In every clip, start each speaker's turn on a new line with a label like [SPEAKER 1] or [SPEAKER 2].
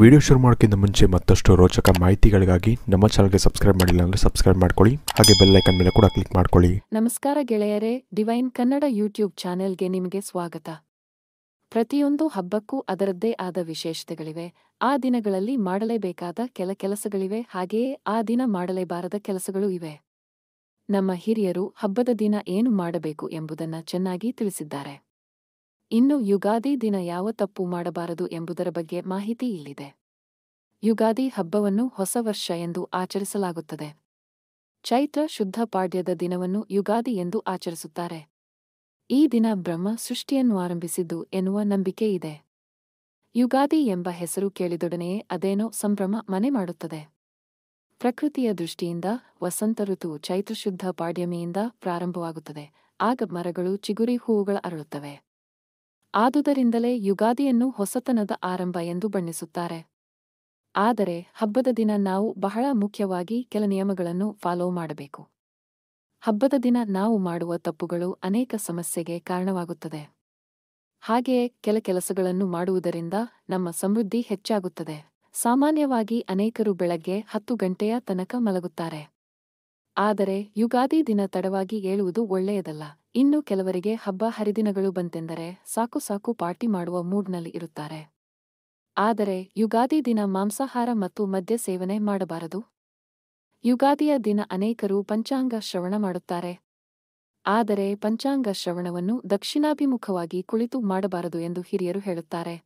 [SPEAKER 1] video ಶುರು ಮಾಡೋಕ್ಕಿಂತ ಮುಂಚೆ ಮತ್ತಷ್ಟು ರೋಚಕ ಮಾಹಿತಿಗಳಿಗಾಗಿ ನಮ್ಮ ಚಾನಲ್ಗೆ ಸಬ್ಸ್ಕ್ರೈಬ್ ಮಾಡಿಲ್ಲ ಅಂದರೆ ಸಬ್ಸ್ಕ್ರೈಬ್ ಮಾಡ್ಕೊಳ್ಳಿ ಹಾಗೆ ಬೆಲ್ ಐಕನ್ ಮೇಲೆ ಕೂಡ ಕ್ಲಿಕ್ ಮಾಡ್ಕೊಳ್ಳಿ ನಮಸ್ಕಾರ ಗೆಳೆಯರೇ ಡಿವೈನ್ ಕನ್ನಡ ಯೂಟ್ಯೂಬ್ ಚಾನೆಲ್ಗೆ ನಿಮಗೆ ಸ್ವಾಗತ ಪ್ರತಿಯೊಂದು ಹಬ್ಬಕ್ಕೂ ಅದರದ್ದೇ ಆದ ವಿಶೇಷತೆಗಳಿವೆ ಆ ದಿನಗಳಲ್ಲಿ ಮಾಡಲೇಬೇಕಾದ ಕೆಲ ಕೆಲಸಗಳಿವೆ ಹಾಗೆಯೇ ಆ ದಿನ ಮಾಡಲೇಬಾರದ ಕೆಲಸಗಳು ಇವೆ ನಮ್ಮ ಹಿರಿಯರು ಹಬ್ಬದ ದಿನ ಏನು ಮಾಡಬೇಕು ಎಂಬುದನ್ನು ಚೆನ್ನಾಗಿ ತಿಳಿಸಿದ್ದಾರೆ ಇನ್ನು ಯುಗಾದಿ ದಿನ ಯಾವ ತಪ್ಪು ಮಾಡಬಾರದು ಎಂಬುದರ ಬಗ್ಗೆ ಮಾಹಿತಿ ಇಲ್ಲಿದೆ ಯುಗಾದಿ ಹಬ್ಬವನ್ನು ಹೊಸ ವರ್ಷ ಎಂದು ಆಚರಿಸಲಾಗುತ್ತದೆ ಚೈತ್ರ ಶುದ್ಧ ಪಾಡ್ಯದ ದಿನವನ್ನು ಯುಗಾದಿ ಎಂದು ಆಚರಿಸುತ್ತಾರೆ ಈ ದಿನ ಬ್ರಹ್ಮ ಸೃಷ್ಟಿಯನ್ನು ಆರಂಭಿಸಿದ್ದು ಎನ್ನುವ ನಂಬಿಕೆ ಇದೆ ಯುಗಾದಿ ಎಂಬ ಹೆಸರು ಕೇಳಿದೊಡನೆಯೇ ಅದೇನೋ ಸಂಭ್ರಮ ಮನೆ ಮಾಡುತ್ತದೆ ಪ್ರಕೃತಿಯ ದೃಷ್ಟಿಯಿಂದ ವಸಂತ ಋತು ಚೈತ್ರಶುದ್ಧ ಪಾಡ್ಯಮಿಯಿಂದ ಪ್ರಾರಂಭವಾಗುತ್ತದೆ ಆಗ ಮರಗಳು ಚಿಗುರಿ ಹೂವುಗಳ ಅರಳುತ್ತವೆ ಆದುದರಿಂದಲೇ ಯುಗಾದಿಯನ್ನು ಹೊಸತನದ ಆರಂಭ ಎಂದು ಬಣ್ಣಿಸುತ್ತಾರೆ ಆದರೆ ಹಬ್ಬದ ದಿನ ನಾವು ಬಹಳ ಮುಖ್ಯವಾಗಿ ಕೆಲ ನಿಯಮಗಳನ್ನು ಫಾಲೋ ಮಾಡಬೇಕು ಹಬ್ಬದ ದಿನ ನಾವು ಮಾಡುವ ತಪ್ಪುಗಳು ಅನೇಕ ಸಮಸ್ಯೆಗೆ ಕಾರಣವಾಗುತ್ತದೆ ಹಾಗೆಯೇ ಕೆಲ ಕೆಲಸಗಳನ್ನು ಮಾಡುವುದರಿಂದ ನಮ್ಮ ಸಮೃದ್ಧಿ ಹೆಚ್ಚಾಗುತ್ತದೆ ಸಾಮಾನ್ಯವಾಗಿ ಅನೇಕರು ಬೆಳಗ್ಗೆ ಹತ್ತು ಗಂಟೆಯ ತನಕ ಮಲಗುತ್ತಾರೆ ಆದರೆ ಯುಗಾದಿ ದಿನ ತಡವಾಗಿ ಏಳುವುದು ಒಳ್ಳೆಯದಲ್ಲ ಇನ್ನು ಕೆಲವರಿಗೆ ಹಬ್ಬ ಹರಿದಿನಗಳು ಬಂತೆಂದರೆ ಸಾಕು ಸಾಕು ಪಾರ್ಟಿ ಮಾಡುವ ಮೂಡ್ನಲ್ಲಿ ಇರುತ್ತಾರೆ ಆದರೆ ಯುಗಾದಿ ದಿನ ಮಾಂಸಾಹಾರ ಮತ್ತು ಮದ್ಯ ಸೇವನೆ ಮಾಡಬಾರದು ಯುಗಾದಿಯ ದಿನ ಅನೇಕರು ಪಂಚಾಂಗ ಶ್ರವಣ ಮಾಡುತ್ತಾರೆ ಆದರೆ ಪಂಚಾಂಗ ಶ್ರವಣವನ್ನು ದಕ್ಷಿಣಾಭಿಮುಖವಾಗಿ ಕುಳಿತು ಮಾಡಬಾರದು ಎಂದು ಹಿರಿಯರು ಹೇಳುತ್ತಾರೆ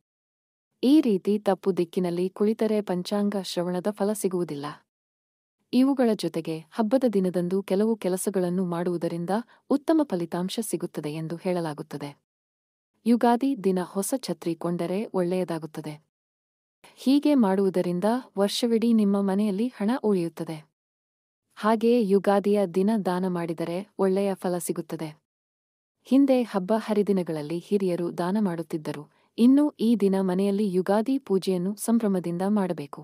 [SPEAKER 1] ಈ ರೀತಿ ತಪ್ಪು ದಿಕ್ಕಿನಲ್ಲಿ ಕುಳಿತರೆ ಪಂಚಾಂಗ ಶ್ರವಣದ ಫಲ ಸಿಗುವುದಿಲ್ಲ ಇವುಗಳ ಜೊತೆಗೆ ಹಬ್ಬದ ದಿನದಂದು ಕೆಲವು ಕೆಲಸಗಳನ್ನು ಮಾಡುವುದರಿಂದ ಉತ್ತಮ ಫಲಿತಾಂಶ ಸಿಗುತ್ತದೆ ಎಂದು ಹೇಳಲಾಗುತ್ತದೆ ಯುಗಾದಿ ದಿನ ಹೊಸ ಛತ್ರಿ ಕೊಂಡರೆ ಒಳ್ಳೆಯದಾಗುತ್ತದೆ ಹೀಗೆ ಮಾಡುವುದರಿಂದ ವರ್ಷವಿಡೀ ನಿಮ್ಮ ಮನೆಯಲ್ಲಿ ಹಣ ಉಳಿಯುತ್ತದೆ ಹಾಗೆಯೇ ಯುಗಾದಿಯ ದಿನ ದಾನ ಮಾಡಿದರೆ ಒಳ್ಳೆಯ ಫಲ ಸಿಗುತ್ತದೆ ಹಿಂದೆ ಹಬ್ಬ ಹರಿದಿನಗಳಲ್ಲಿ ಹಿರಿಯರು ದಾನ ಮಾಡುತ್ತಿದ್ದರು ಇನ್ನೂ ಈ ದಿನ ಮನೆಯಲ್ಲಿ ಯುಗಾದಿ ಪೂಜೆಯನ್ನು ಸಂಭ್ರಮದಿಂದ ಮಾಡಬೇಕು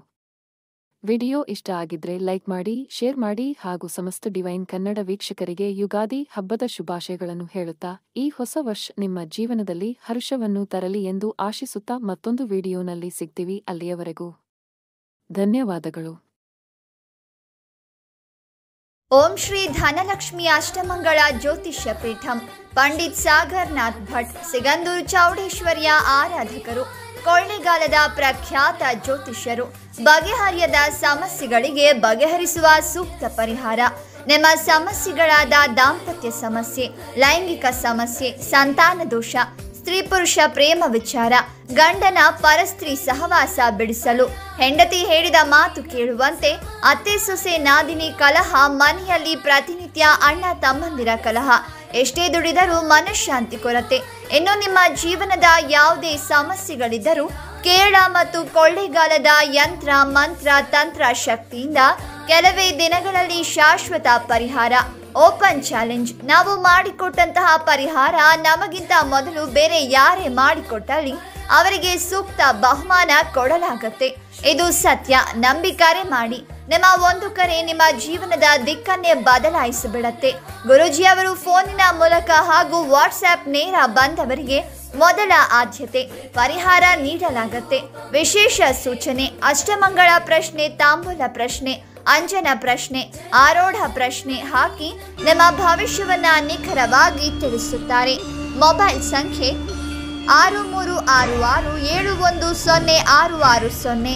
[SPEAKER 1] ವಿಡಿಯೋ ಇಷ್ಟ ಆಗಿದ್ರೆ ಲೈಕ್ ಮಾಡಿ ಶೇರ್ ಮಾಡಿ ಹಾಗೂ ಸಮಸ್ತ ಡಿವೈನ್ ಕನ್ನಡ ವೀಕ್ಷಕರಿಗೆ ಯುಗಾದಿ ಹಬ್ಬದ ಶುಭಾಶಯಗಳನ್ನು ಹೇಳುತ್ತಾ ಈ ಹೊಸ ವರ್ಷ ನಿಮ್ಮ ಜೀವನದಲ್ಲಿ ಹರ್ಷವನ್ನು ತರಲಿ ಎಂದು ಆಶಿಸುತ್ತಾ ಮತ್ತೊಂದು ವಿಡಿಯೋನಲ್ಲಿ ಸಿಗ್ತೀವಿ ಅಲ್ಲಿಯವರೆಗೂ ಧನ್ಯವಾದಗಳು
[SPEAKER 2] ಓಂ ಶ್ರೀ ಧನಲಕ್ಷ್ಮಿ ಅಷ್ಟಮಂಗಳ ಜ್ಯೋತಿಷ್ಯ ಪೀಠಂ ಪಂಡಿತ್ ಸಾಗರ್ನಾಥ್ ಭಟ್ ಸಿಗಂದೂರು ಚೌಡೇಶ್ವರಿಯ ಆರಾಧಕರು ಕೊಳ್ಳಿಗಾಲದ ಪ್ರಖ್ಯಾತ ಜ್ಯೋತಿಷ್ಯರು ಬಗೆಹರಿಯದ ಸಮಸ್ಯೆಗಳಿಗೆ ಬಗೆಹರಿಸುವ ಸೂಕ್ತ ಪರಿಹಾರ ನಿಮ್ಮ ಸಮಸ್ಯೆಗಳಾದ ದಾಂಪತ್ಯ ಸಮಸ್ಯೆ ಲೈಂಗಿಕ ಸಮಸ್ಯೆ ಸಂತಾನ ದೋಷ ಸ್ತ್ರೀ ಪುರುಷ ಪ್ರೇಮ ವಿಚಾರ ಗಂಡನ ಪರಸ್ತ್ರೀ ಸಹವಾಸ ಬಿಡಿಸಲು ಹೆಂಡತಿ ಹೇಳಿದ ಮಾತು ಕೇಳುವಂತೆ ಅತ್ತೆ ಸೊಸೆ ನಾದಿನಿ ಕಲಹ ಮನೆಯಲ್ಲಿ ಪ್ರತಿನಿತ್ಯ ಅಣ್ಣ ತಮ್ಮಂದಿರ ಕಲಹ ಎಷ್ಟೇ ದುಡಿದರೂ ಮನಃಶಾಂತಿ ಕೊರತೆ ಇನ್ನು ನಿಮ್ಮ ಜೀವನದ ಯಾವುದೇ ಸಮಸ್ಯೆಗಳಿದ್ದರೂ ಕೇರಳ ಮತ್ತು ಕೊಳ್ಳೆಗಾಲದ ಯಂತ್ರ ಮಂತ್ರ ತಂತ್ರ ಶಕ್ತಿಯಿಂದ ಕೆಲವೇ ದಿನಗಳಲ್ಲಿ ಶಾಶ್ವತ ಪರಿಹಾರ ಓಪನ್ ಚಾಲೆಂಜ್ ನಾವು ಮಾಡಿಕೊಟ್ಟಂತಹ ಪರಿಹಾರ ನಮಗಿಂತ ಮೊದಲು ಬೇರೆ ಯಾರೇ ಮಾಡಿಕೊಟ್ಟಲ್ಲಿ ಅವರಿಗೆ ಸೂಕ್ತ ಬಹುಮಾನ ಕೊಡಲಾಗುತ್ತೆ ಇದು ಸತ್ಯ ನಂಬಿಕಾರೆ ಮಾಡಿ ನಿಮ್ಮ ಒಂದು ಕರೆ ನಿಮ್ಮ ಜೀವನದ ದಿಕ್ಕನ್ನೇ ಬದಲಾಯಿಸಿಬಿಡತ್ತೆ ಗುರುಜಿ ಅವರು ಫೋನಿನ ಮೂಲಕ ಹಾಗೂ ವಾಟ್ಸ್ಆ್ಯಪ್ ನೇರ ಬಂದವರಿಗೆ ಮೊದಲ ಆದ್ಯತೆ ಪರಿಹಾರ ನೀಡಲಾಗುತ್ತೆ ವಿಶೇಷ ಸೂಚನೆ ಅಷ್ಟಮಂಗಳ ಪ್ರಶ್ನೆ ತಾಂಬೂಲ ಪ್ರಶ್ನೆ ಅಂಜನ ಪ್ರಶ್ನೆ ಆರೋಢ ಪ್ರಶ್ನೆ ಹಾಕಿ ನಿಮ್ಮ ಭವಿಷ್ಯವನ್ನ ನಿಖರವಾಗಿ ತಿಳಿಸುತ್ತಾರೆ ಮೊಬೈಲ್ ಸಂಖ್ಯೆ ಆರು ಮೂರು ಆರು ಆರು ಏಳು ಒಂದು ಸೊನ್ನೆ ಆರು ಆರು ಸೊನ್ನೆ